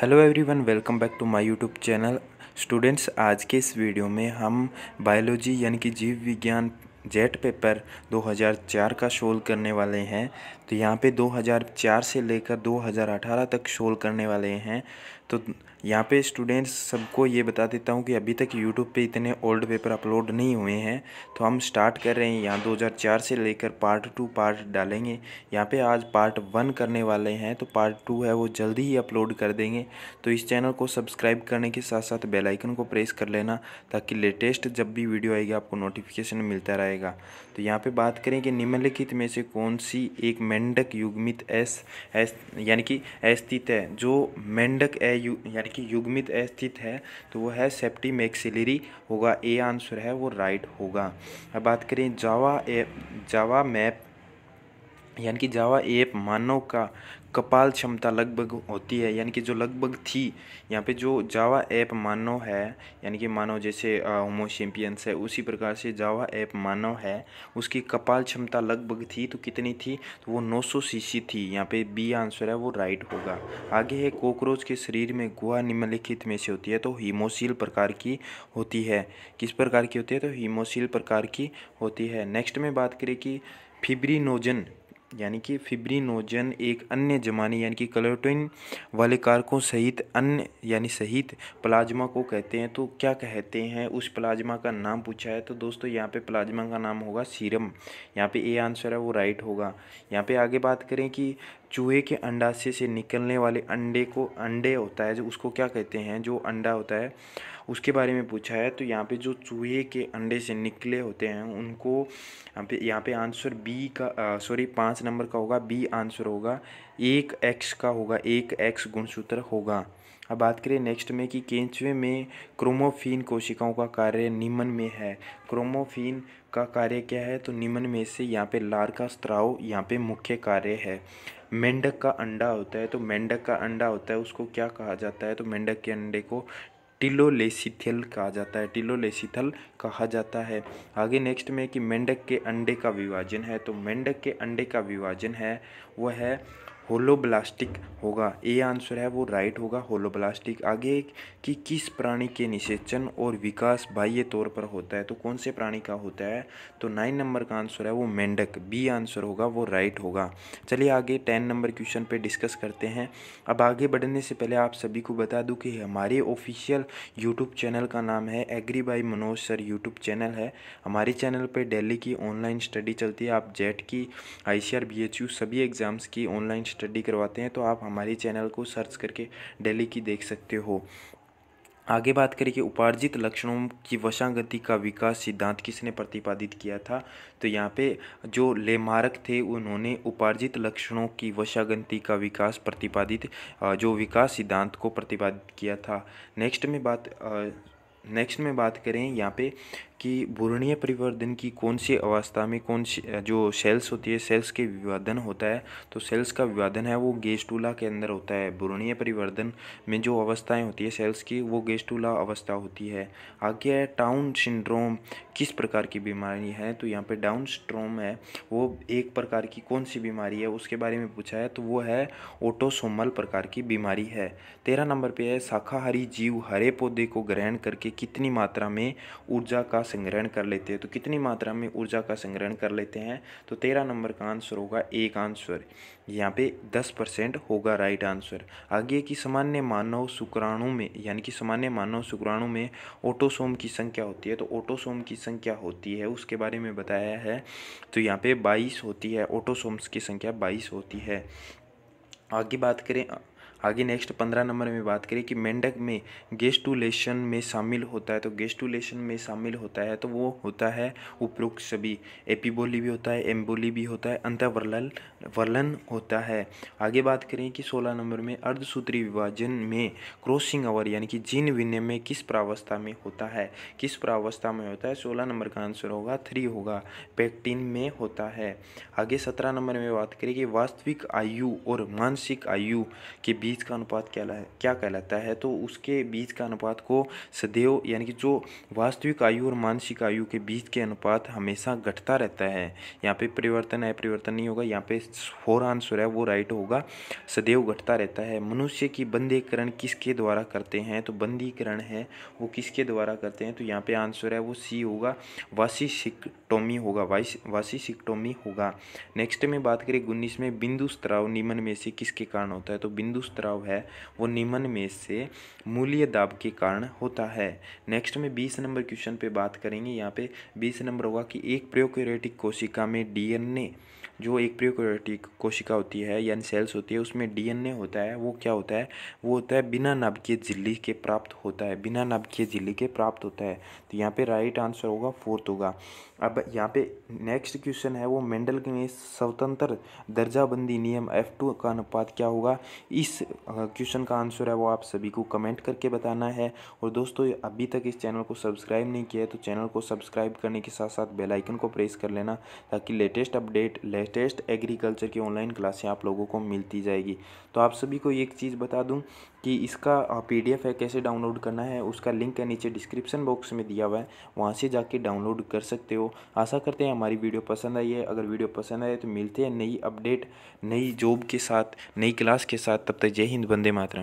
hello everyone welcome back to my YouTube channel students आज के इस वीडियो में हम बायोलॉजी यानी कि जीव विज्ञान जेट पेपर 2004 का शोल करने वाले हैं तो यहाँ पे 2004 से लेकर 2018 तक शोल करने वाले हैं तो यहाँ पे स्टूडेंट्स सबको ये बता देता हूँ कि अभी तक यूट्यूब पे इतने ओल्ड पेपर अपलोड नहीं हुए हैं तो हम स्टार्ट कर रहे हैं यहाँ 2004 से लेकर पार्ट टू पार्ट डालेंगे यहाँ पे आज पार्ट वन करने वाले हैं तो पार्ट टू है वो जल्दी ही अपलोड कर देंगे तो इस चैनल को सब्सक्राइब करने के साथ साथ बेलाइकन को प्रेस कर लेना ताकि लेटेस्ट जब भी वीडियो आएगी आपको नोटिफिकेशन मिलता रहेगा तो यहाँ पर बात करें कि निम्नलिखित में से कौन सी एक मैं मेंढक युग्मित एस एस यानी कि अस्थित है जो मेंढक ए यू यानी कि युग्मित अस्थित है तो वो है सेप्टी मैक्सिलरी होगा ए आंसर है वो राइट होगा अब बात करें जावा ए जावा मैप यानी कि जावा एप मानव का कपाल क्षमता लगभग होती है यानी कि जो लगभग थी यहाँ पे जो जावा ऐप मानव है यानी कि मानव जैसे होमोशिम्पियंस है उसी प्रकार से जावा ऐप मानव है उसकी कपाल क्षमता लगभग थी तो कितनी थी तो वो 900 सीसी थी यहाँ पे बी आंसर है वो राइट होगा आगे है कॉकरोच के शरीर में गुहा निम्नलिखित में से होती है तो हीमोशील प्रकार की होती है किस प्रकार की होती है तो हीमोशील प्रकार की होती है नेक्स्ट में बात करें कि फिब्रीनोजन यानी कि फिब्रिनोजन एक अन्य जमाने यानी कि कलोटिन वाले कारकों सहित अन्य यानी सहित प्लाज्मा को कहते हैं तो क्या कहते हैं उस प्लाज्मा का नाम पूछा है तो दोस्तों यहाँ पे प्लाज्मा का नाम होगा सीरम यहाँ पे ए आंसर है वो राइट होगा यहाँ पे आगे बात करें कि चूहे के अंडाशय से निकलने वाले अंडे को अंडे होता है जो उसको क्या कहते हैं जो अंडा होता है उसके बारे में पूछा है तो यहाँ पे जो चूहे के अंडे से निकले होते हैं उनको यहाँ पे यहाँ पे आंसर बी का सॉरी पाँच नंबर का होगा बी आंसर होगा एक एक्स का होगा एक एक्स गुणसूत्र होगा अब बात करें नेक्स्ट में कि केंचवे में क्रोमोफीन कोशिकाओं का कार्य निम्न में है क्रोमोफीन का कार्य क्या है तो निम्न में से यहाँ पे लार का स्त्राव यहाँ पे मुख्य कार्य है मेंढक का अंडा होता है तो मेंढक का अंडा होता है उसको क्या कहा जाता है तो मेंढक के अंडे को टिलोलेसीथल कहा जाता है टिलोलेसीथल कहा जाता है आगे नेक्स्ट में कि मेंढक के अंडे का विभाजन है तो मेंढक के अंडे का विभाजन है वह है होलोब्लास्टिक होगा ए आंसर है वो राइट होगा होलोब्लास्टिक आगे कि किस प्राणी के निषेचन और विकास बाह्य तौर पर होता है तो कौन से प्राणी का होता है तो नाइन नंबर का आंसर है वो मेंढक बी आंसर होगा वो राइट होगा चलिए आगे टेन नंबर क्वेश्चन पे डिस्कस करते हैं अब आगे बढ़ने से पहले आप सभी को बता दूँ कि हमारे ऑफिशियल यूट्यूब चैनल का नाम है Agri by Manoj sir YouTube channel है हमारे चैनल पर डेली की ऑनलाइन स्टडी चलती है आप जेट की आई सी सभी एग्ज़ाम्स की ऑनलाइन स्टडी करवाते हैं तो आप हमारे चैनल को सर्च करके डेली की देख सकते हो आगे बात करें कि उपार्जित लक्षणों की वशागति का विकास सिद्धांत किसने प्रतिपादित किया था तो यहाँ पे जो लेमारक थे उन्होंने उपार्जित लक्षणों की वशागति का विकास प्रतिपादित जो विकास सिद्धांत को प्रतिपादित किया था नेक्स्ट में बात नेक्स्ट में बात करें यहाँ पे कि बुरणीय परिवर्धन की कौन सी अवस्था में कौन सी जो सेल्स होती है सेल्स के विवादन होता है तो सेल्स का विवादन है वो गेस्टूला के अंदर होता है बुरणीय परिवर्धन में जो अवस्थाएं होती है सेल्स की वो गेस्टूला अवस्था होती है आगे है टाउन सिंड्रोम किस प्रकार की बीमारी है तो यहाँ पे डाउन स्ट्रोम है वो एक प्रकार की कौन सी बीमारी है उसके बारे में पूछा है तो वो है ओटोसोमल प्रकार की बीमारी है तेरह नंबर पर है शाकाहारी जीव हरे पौधे को ग्रहण करके कितनी मात्रा में ऊर्जा का संग्रहण कर लेते हैं तो कितनी मात्रा में ऊर्जा का संग्रहण कर लेते हैं तो तेरह नंबर का आंसर होगा एक आंसर यहाँ पे दस परसेंट होगा राइट आंसर आगे की सामान्य मानव शुक्राणु में यानी कि सामान्य मानव शुक्राणु में ऑटोसोम की संख्या होती है तो ऑटोसोम की संख्या होती है उसके बारे में बताया है तो यहाँ पे बाईस होती है ऑटोसोम्स की संख्या बाईस होती है आगे बात करें आगे नेक्स्ट पंद्रह नंबर में बात करें कि मेंढक में गेस्टुलेशन में शामिल होता है तो गेस्टुलेशन में शामिल होता है तो वो होता है उपरोक्त सभी एपीबोली भी होता है एम्बोली भी होता है अंतर्वर्लन वर्लन होता है आगे बात करें कि सोलह नंबर में अर्धसूत्री विभाजन में क्रॉसिंग ओवर यानी कि जीन विनिमय किस प्रावस्था में होता है किस प्रावस्था में होता है सोलह नंबर का आंसर होगा थ्री होगा पैक्टिन में होता है आगे सत्रह नंबर में बात करें कि वास्तविक आयु और मानसिक आयु के बीच बीज का अनुपात क्या है क्या कहलाता है तो उसके बीज का अनुपात को सदैव यानी कि जो वास्तविक आयु और मानसिक आयु के बीज के अनुपात हमेशा घटता रहता है यहाँ पे परिवर्तन है परिवर्तन नहीं होगा यहाँ पे फोर आंसर है वो राइट होगा सदैव घटता रहता है मनुष्य की बंदीकरण किसके द्वारा करते हैं तो बंदीकरण है वो किसके द्वारा करते हैं तो यहाँ पे आंसर है वो सी होगा वासिसिकटोमी होगा वासिसिकटोमी होगा नेक्स्ट में बात करें उन्नीस में बिंदु स्त्राव निमन में से किसके कारण होता है तो बिंदु स्त्राव द्रव है वो निम्न में से मूल्य दाब के कारण होता है नेक्स्ट में बीस नंबर क्वेश्चन पे बात करेंगे यहाँ पे बीस नंबर होगा कि एक प्रयोग कोशिका में डीएनए जो एक प्रियोकोटिक कोशिका होती है यानी सेल्स होती है उसमें डीएनए होता है वो क्या होता है वो होता है बिना नाभिकीय झिल्ली के प्राप्त होता है बिना नाभिकीय झिल्ली के प्राप्त होता है तो यहाँ पे राइट आंसर होगा फोर्थ होगा अब यहाँ पे नेक्स्ट क्वेश्चन है वो मेंडल के स्वतंत्र दर्जाबंदी नियम एफ टू का अनुपात क्या होगा इस क्वेश्चन का आंसर है वो आप सभी को कमेंट करके बताना है और दोस्तों अभी तक इस चैनल को सब्सक्राइब नहीं किया है तो चैनल को सब्सक्राइब करने के साथ साथ बेलाइकन को प्रेस कर लेना ताकि latest update late latest agriculture की ऑनलाइन क्लासें आप लोगों को मिलती जाएगी तो आप सभी को एक चीज़ बता दूं कि इसका पीडीएफ है कैसे डाउनलोड करना है उसका लिंक है नीचे डिस्क्रिप्शन बॉक्स में दिया हुआ है वहाँ से जाके डाउनलोड कर सकते हो आशा करते हैं हमारी वीडियो पसंद आई है अगर वीडियो पसंद आए तो मिलते हैं नई अपडेट नई जॉब के साथ नई क्लास के साथ तब तक जय हिंद बंदे मातरम